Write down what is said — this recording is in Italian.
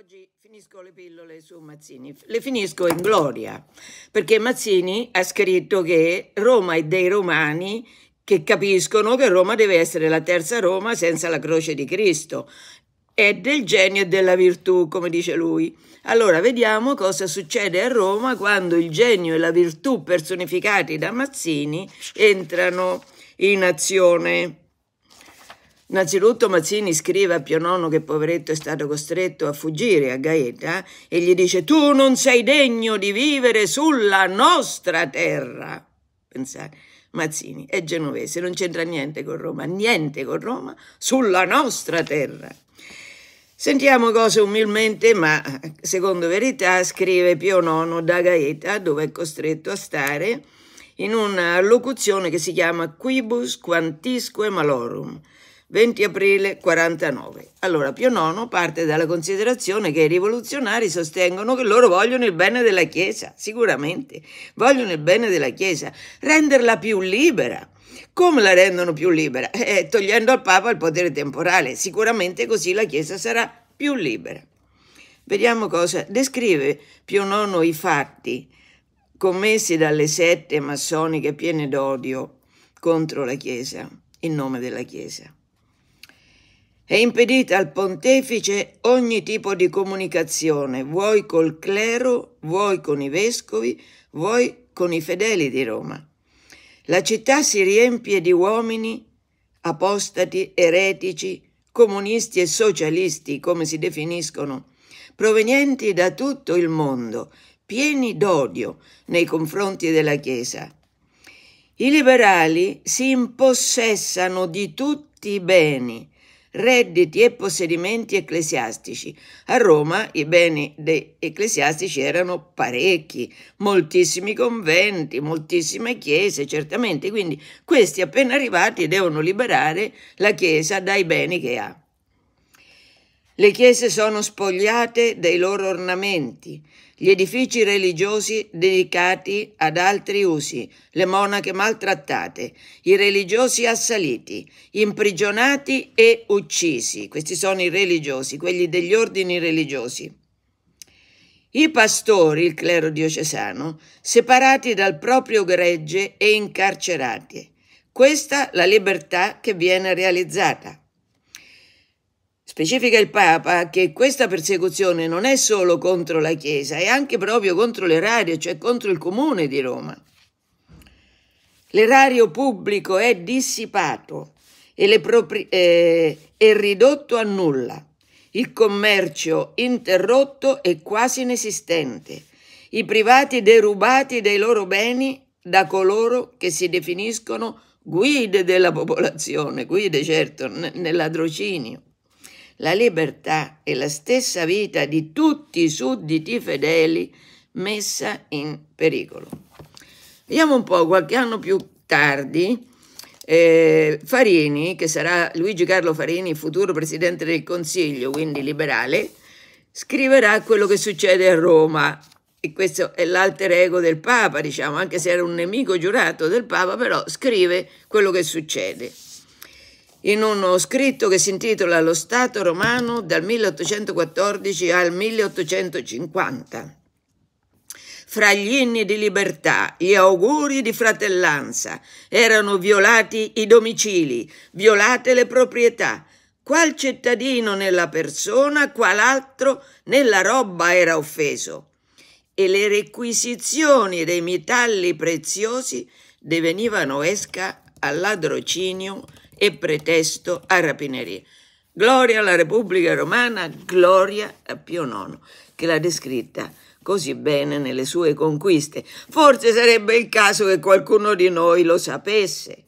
Oggi finisco le pillole su Mazzini, le finisco in gloria, perché Mazzini ha scritto che Roma è dei romani che capiscono che Roma deve essere la terza Roma senza la croce di Cristo. È del genio e della virtù, come dice lui. Allora vediamo cosa succede a Roma quando il genio e la virtù personificati da Mazzini entrano in azione. Innanzitutto Mazzini scrive a Pio Nono che poveretto è stato costretto a fuggire a Gaeta e gli dice tu non sei degno di vivere sulla nostra terra. Pensate, Mazzini è genovese, non c'entra niente con Roma, niente con Roma, sulla nostra terra. Sentiamo cose umilmente, ma secondo verità scrive Pio Nono da Gaeta dove è costretto a stare in una locuzione che si chiama quibus quantisque malorum 20 aprile 49. Allora Pio IX parte dalla considerazione che i rivoluzionari sostengono che loro vogliono il bene della Chiesa, sicuramente, vogliono il bene della Chiesa, renderla più libera. Come la rendono più libera? Eh, togliendo al Papa il potere temporale, sicuramente così la Chiesa sarà più libera. Vediamo cosa descrive Pio IX i fatti commessi dalle sette massoniche piene d'odio contro la Chiesa, in nome della Chiesa. È impedita al pontefice ogni tipo di comunicazione, vuoi col clero, vuoi con i vescovi, vuoi con i fedeli di Roma. La città si riempie di uomini apostati, eretici, comunisti e socialisti, come si definiscono, provenienti da tutto il mondo, pieni d'odio nei confronti della Chiesa. I liberali si impossessano di tutti i beni, redditi e possedimenti ecclesiastici. A Roma i beni ecclesiastici erano parecchi, moltissimi conventi, moltissime chiese, certamente, quindi questi appena arrivati devono liberare la Chiesa dai beni che ha. Le chiese sono spogliate dei loro ornamenti, gli edifici religiosi dedicati ad altri usi, le monache maltrattate, i religiosi assaliti, imprigionati e uccisi. Questi sono i religiosi, quelli degli ordini religiosi. I pastori, il clero diocesano, separati dal proprio gregge e incarcerati. Questa la libertà che viene realizzata. Specifica il Papa che questa persecuzione non è solo contro la Chiesa, è anche proprio contro l'erario, cioè contro il comune di Roma. L'erario pubblico è dissipato e, eh, è ridotto a nulla, il commercio interrotto e quasi inesistente, i privati derubati dei loro beni da coloro che si definiscono guide della popolazione, guide certo nel ladrocinio la libertà e la stessa vita di tutti i sudditi fedeli messa in pericolo. Vediamo un po', qualche anno più tardi, eh, Farini, che sarà Luigi Carlo Farini, futuro presidente del Consiglio, quindi liberale, scriverà quello che succede a Roma. E questo è l'alter ego del Papa, diciamo, anche se era un nemico giurato del Papa, però scrive quello che succede in uno scritto che si intitola Lo Stato romano dal 1814 al 1850. Fra gli inni di libertà, gli auguri di fratellanza, erano violati i domicili, violate le proprietà, qual cittadino nella persona, qual altro nella roba era offeso. E le requisizioni dei metalli preziosi divenivano esca al ladrocinio e pretesto a rapinerie. Gloria alla Repubblica Romana, gloria a Pio IX, che l'ha descritta così bene nelle sue conquiste. Forse sarebbe il caso che qualcuno di noi lo sapesse.